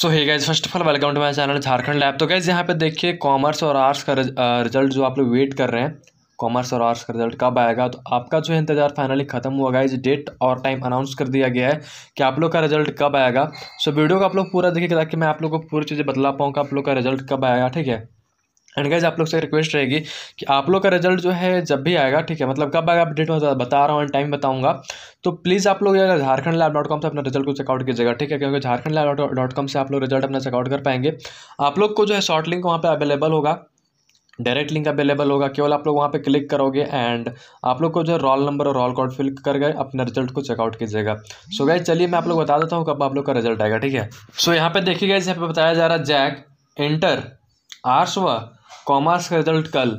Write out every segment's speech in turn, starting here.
so hi guys first of all welcome to my channel Jharkhand lab तो guys यहाँ पे देखिए कॉमर्स और आर्ट्स का रिजल्ट जो आप लोग वेट कर रहे हैं कॉमर्स और आर्ट्स का रिजल्ट कब आएगा तो आपका जो इंतजार फाइनली खत्म हुआ गाइज डेट और टाइम अनाउंस कर दिया गया है कि आप लोग का रिजल्ट कब आएगा सो so, वीडियो को आप लोग पूरा देखिएगा ताकि मैं आप लोग को पूरी चीज़ें बतला पाऊँ कि आप लोग का रिजल्ट कब आएगा ठीक है एंड गाइज आप लोग से रिक्वेस्ट रहेगी कि आप लोग का रिजल्ट जो है जब भी आएगा ठीक है मतलब कब आएगा अपडेट में बता रहा हूँ एंड टाइम बताऊंगा तो प्लीज़ आप लोग अगर झारखंड लैब डॉट कॉम से अपना रिजल्ट को चेकआउट कीजिएगा ठीक है क्योंकि झारखंड लैब डॉट कॉम से आप लोग रिजल्ट अपना चेकआउट कर पाएंगे आप लोग को जो है शॉर्ट लिंक वहाँ पर अवेलेबल होगा डायरेक्ट लिंक अवेलेबल होगा केवल आप लोग वहाँ पे क्लिक करोगे एंड आप लोग को जो है रोल नंबर और रोल कोड फिल कर गए अपना रिजल्ट को चेकआउट कीजिएगा सो गाइज चलिए मैं आप लोग बता देता हूँ कब आप लोग का रिजल्ट आएगा ठीक है सो so यहाँ पे देखिए गाइज यहाँ पे बताया जा रहा है जैक इंटर आर्स व कॉमर्स का रिजल्ट कल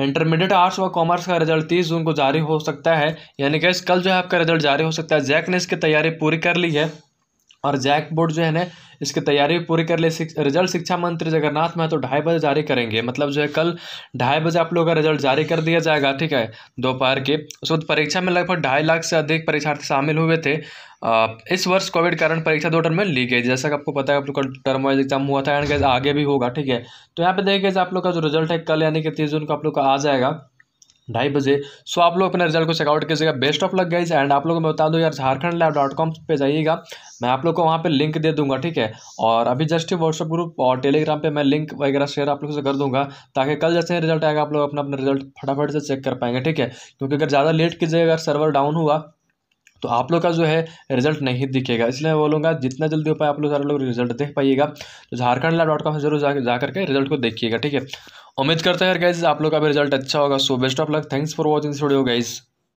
इंटरमीडिएट आर्ट्स व कॉमर्स का रिजल्ट तीस जून को जारी हो सकता है यानी कि कल जो है आपका रिजल्ट जारी हो सकता है जैक ने इसकी तैयारी पूरी कर ली है और जैक बोर्ड जो है ना इसकी तैयारी पूरी कर ले रिजल्ट शिक्षा मंत्री जगन्नाथ महतो ढाई बजे जारी करेंगे मतलब जो है कल ढाई बजे आप लोगों का रिजल्ट जारी कर दिया जाएगा ठीक है दोपहर के उस वक्त परीक्षा में लगभग ढाई लाख से अधिक परीक्षार्थी शामिल हुए थे इस वर्ष कोविड कारण परीक्षा दो टर्म में ली गई जैसा कि आपको पता है आप लोग का टर्म वाइज एग्जाम हुआ था एंड आगे भी होगा ठीक है तो यहाँ पे देखिए आप लोग का जो रिजल्ट है कल यानी कि तीस जून को आप लोग का आ जाएगा ढाई बजे सो आप लोग अपने रिजल्ट को चेकआउट कीजिएगा best of luck guys and आप लोगों को मैं बता दूं यार झारखंड लैब डॉट कॉम पर जाइएगा मैं आप लोग को वहाँ पे लिंक दे दूंगा ठीक है और अभी जस्ट ही व्हाट्सअप ग्रुप और टेलीग्राम पे मैं लिंक वगैरह शेयर आप लोगों से कर दूंगा ताकि कल जैसे रिजल्ट आएगा आप लोग अपना अपना रिजल्ट फटाफट से चेक कर पाएंगे ठीक है क्योंकि अगर ज़्यादा लेट कीजिएगा अगर सर्वर डाउन हुआ तो आप लोग का जो है रिजल्ट नहीं दिखेगा इसलिए बोलूँगा जितना जल्दी हो पाए आप लोग सारे लोग रिजल्ट देख पाइएगा तो झारखंड ला डॉट कॉम से जरूर जा, करके रिजल्ट को देखिएगा ठीक है उम्मीद करते हैं गाइज आप लोग का भी रिजल्ट अच्छा होगा so best of luck thanks for watching इस वीडियो गाइज़